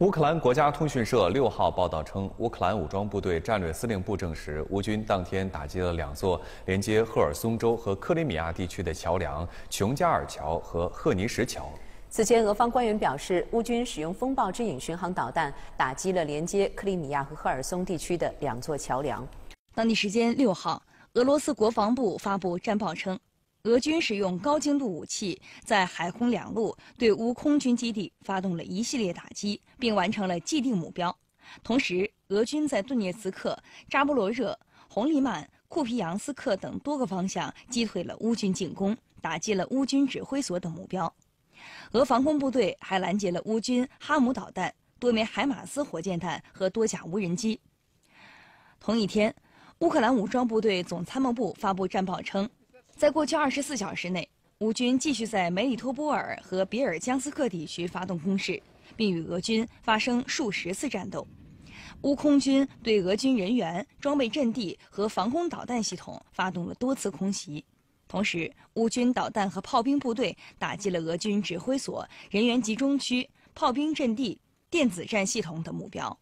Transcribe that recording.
乌克兰国家通讯社六号报道称，乌克兰武装部队战略司令部证实，乌军当天打击了两座连接赫尔松州和克里米亚地区的桥梁——琼加尔桥和赫尼什桥。此前，俄方官员表示，乌军使用“风暴之影”巡航导弹打击了连接克里米亚和赫尔松地区的两座桥梁。当地时间六号，俄罗斯国防部发布战报称。俄军使用高精度武器在海空两路对乌空军基地发动了一系列打击，并完成了既定目标。同时，俄军在顿涅茨克、扎波罗热、红利曼、库皮扬斯克等多个方向击退了乌军进攻，打击了乌军指挥所等目标。俄防空部队还拦截了乌军哈姆导弹、多枚海马斯火箭弹和多架无人机。同一天，乌克兰武装部队总参谋部发布战报称。在过去二十四小时内，乌军继续在梅里托波尔和比尔江斯克地区发动攻势，并与俄军发生数十次战斗。乌空军对俄军人员、装备阵地和防空导弹系统发动了多次空袭，同时，乌军导弹和炮兵部队打击了俄军指挥所、人员集中区、炮兵阵地、电子战系统等目标。